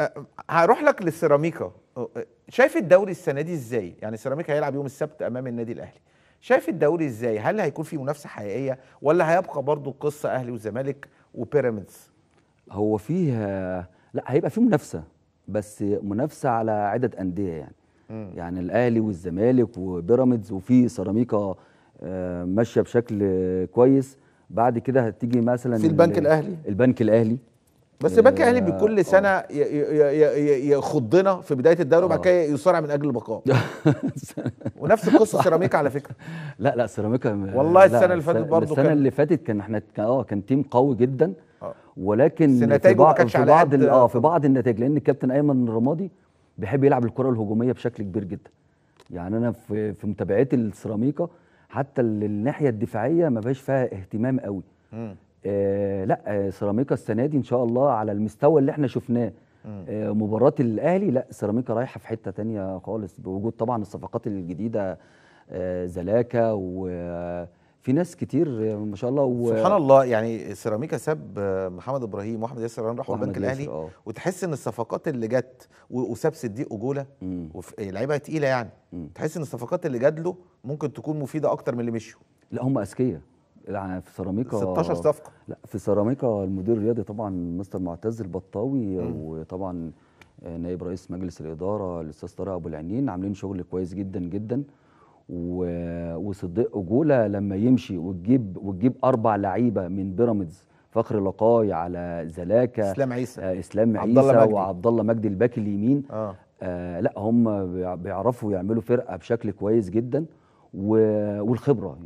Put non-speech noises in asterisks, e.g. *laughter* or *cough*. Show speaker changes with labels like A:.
A: أه، هروح لك للسيراميكا أه، أه، شايف الدوري السنه دي ازاي يعني سيراميكا هيلعب يوم السبت امام النادي الاهلي شايف الدوري ازاي هل هيكون في منافسه حقيقيه ولا هيبقى برضو
B: قصه اهلي
A: وزمالك وبيراميدز
B: هو فيه لا هيبقى في منافسه بس منافسه على عدد انديه يعني مم. يعني الاهلي والزمالك وبيراميدز وفي سيراميكا ماشيه بشكل كويس بعد كده هتيجي مثلا في البنك الاهلي البنك الاهلي بس البنك الاهلي بكل
A: سنه يخضنا في بدايه الدوري وبعد آه. كده يصارع من اجل البقاء *laughs* ونفس القصه سيراميكا على
B: فكره *laughs* لا لا سيراميكا والله السنه اللي فاتت برضه السنه اللي فاتت كان احنا اه كان تيم قوي جدا آه. ولكن في بعض في بعض اه في بعض النتائج لان الكابتن ايمن الرمادي بيحب يلعب الكره الهجوميه بشكل كبير جدا يعني انا في في متابعتي السيراميكا حتى الناحيه الدفاعيه ما بقاش فيها اهتمام قوي آه، لا آه، سيراميكا السنه دي ان شاء الله على المستوى اللي احنا شفناه آه مباراه الاهلي لا سيراميكا رايحه في حته تانية خالص بوجود طبعا الصفقات الجديده آه، زلاكا و في ناس كتير ما شاء الله و... سبحان
A: الله يعني سيراميكا ساب محمد ابراهيم واحمد ياسر راحوا البنك الاهلي وتحس ان الصفقات اللي جت وساب صديق وجوله لعيبه تقيله يعني مم. تحس ان الصفقات اللي جات له ممكن تكون مفيده اكتر من اللي مشوا لا هم اذكياء لا يعني في سيراميكا 16 صفقه
B: لا في سيراميكا المدير الرياضي طبعا مستر معتز البطاوي وطبعا نائب رئيس مجلس الاداره الاستاذ طارق ابو العينين عاملين شغل كويس جدا جدا و... وصديق اجوله لما يمشي وتجيب وتجيب اربع لعيبه من بيراميدز فخر لقاي على زلاكا اسلام عيسى آه اسلام عيسى وعبد الله مجدي الباك اليمين آه. آه لا هم بيعرفوا يعملوا فرقه بشكل كويس جدا و... والخبره